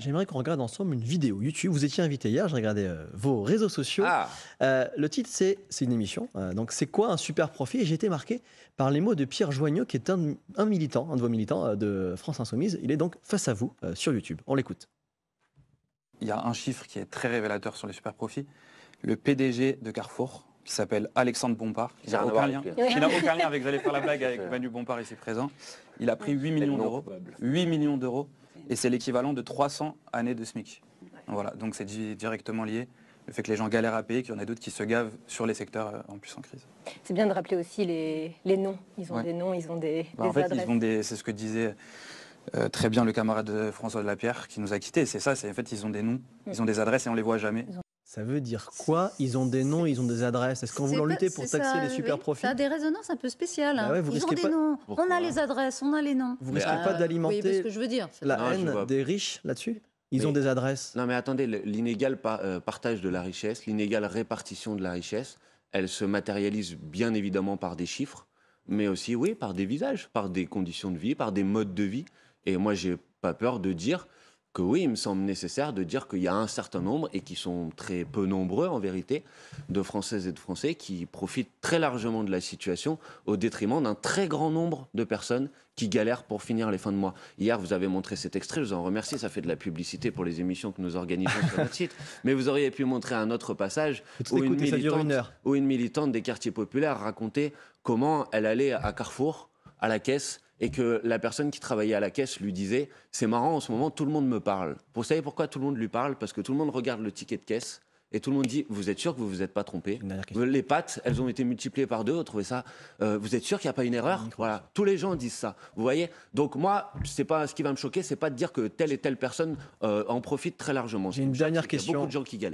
J'aimerais qu'on regarde ensemble une vidéo YouTube. Vous étiez invité hier, j'ai regardé euh, vos réseaux sociaux. Ah. Euh, le titre, c'est une émission. Euh, donc, c'est quoi un super profit j'ai été marqué par les mots de Pierre Joigneau, qui est un, un militant, un de vos militants de France Insoumise. Il est donc face à vous sur YouTube. On l'écoute. Il y a un chiffre qui est très révélateur sur les super profits. Le PDG de Carrefour qui s'appelle Alexandre Bompard, qui n'a aucun, lien. Il aucun lien avec, j'allais faire la blague avec Manu Bompard ici présent. Il a pris 8 millions d'euros. 8 millions d'euros, et c'est l'équivalent de 300 années de SMIC. Voilà, donc c'est directement lié le fait que les gens galèrent à payer, qu'il y en a d'autres qui se gavent sur les secteurs euh, en plus en crise. C'est bien de rappeler aussi les, noms. Ils ont des noms, ils ont des, bah, en fait, adresses. Ils c'est ce que disait euh, très bien le camarade François de Pierre qui nous a quittés. C'est ça, c'est en fait, ils ont des noms, mm. ils ont des adresses et on les voit jamais. Ça veut dire quoi Ils ont des noms, ils ont des adresses. Est-ce qu'en voulant lutter pour taxer les super profits Ça a des résonances un peu spéciales. Bah hein. ils ont des noms, on a les adresses, on a les noms. Vous ne risquez bah pas d'alimenter je veux dire, la haine des riches là-dessus ils ont des adresses. Non mais attendez, l'inégal euh, partage de la richesse, l'inégale répartition de la richesse, elle se matérialise bien évidemment par des chiffres, mais aussi, oui, par des visages, par des conditions de vie, par des modes de vie. Et moi, j'ai pas peur de dire, que oui, il me semble nécessaire de dire qu'il y a un certain nombre, et qui sont très peu nombreux en vérité, de Françaises et de Français qui profitent très largement de la situation au détriment d'un très grand nombre de personnes qui galèrent pour finir les fins de mois. Hier, vous avez montré cet extrait, je vous en remercie, ça fait de la publicité pour les émissions que nous organisons sur notre site, mais vous auriez pu montrer un autre passage où une, militante, où une militante des quartiers populaires racontait comment elle allait à Carrefour à la caisse et que la personne qui travaillait à la caisse lui disait C'est marrant, en ce moment, tout le monde me parle. Vous savez pourquoi tout le monde lui parle Parce que tout le monde regarde le ticket de caisse. Et tout le monde dit, vous êtes sûr que vous vous êtes pas trompé Les pattes, elles ont été multipliées par deux. Vous trouvez ça euh, Vous êtes sûr qu'il n'y a pas une erreur Voilà. Tous les gens disent ça. Vous voyez Donc moi, pas ce qui va me choquer, c'est pas de dire que telle et telle personne euh, en profite très largement. J'ai une dernière question. Il y a beaucoup de gens qui galèrent.